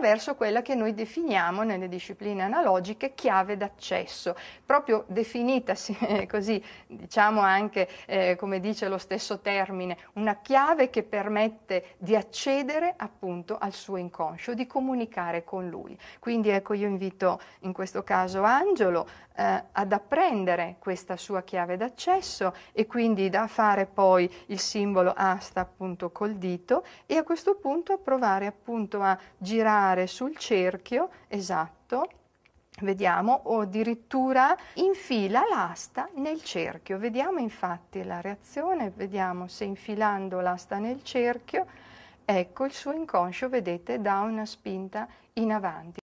attraverso quella che noi definiamo nelle discipline analogiche chiave d'accesso, proprio definita eh, così, diciamo anche eh, come dice lo stesso termine, una chiave che permette di accedere appunto al suo inconscio, di comunicare con lui. Quindi ecco io invito in questo caso Angelo eh, ad apprendere questa sua chiave d'accesso e quindi da fare poi il simbolo asta appunto col dito e a questo punto a provare appunto a girare andare sul cerchio, esatto, vediamo, o addirittura infila l'asta nel cerchio. Vediamo infatti la reazione, vediamo se infilando l'asta nel cerchio, ecco il suo inconscio, vedete, dà una spinta in avanti.